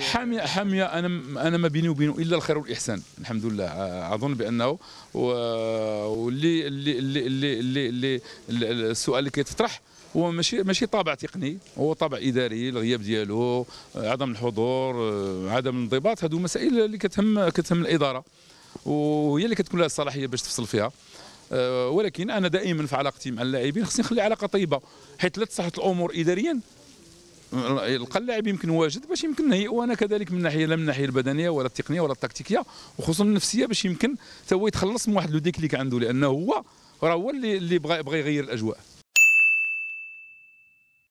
حامية حامية أنا أنا ما بيني وبينه إلا الخير والإحسان الحمد لله أظن بأنه واللي اللي اللي اللي اللي السؤال اللي كيتطرح هو ماشي ماشي طابع تقني هو طابع اداري الغياب ديالو عدم الحضور عدم الانضباط هذو مسائل اللي كتهم كتهم الاداره وهي اللي كتكون لها الصلاحيه باش تفصل فيها ولكن انا دائما في علاقتي مع اللاعبين خصني نخلي علاقه طيبه حيت لا تصحت الامور اداريا يلقى اللاعب يمكن واجد باش يمكن نهيئو انا كذلك من ناحيه لا من الناحيه البدنيه ولا التقنيه ولا التكتيكيه وخصوصا النفسيه باش يمكن حتى هو يتخلص من واحد لو ديكليك عنده لانه هو راه هو اللي اللي بغى يغير الاجواء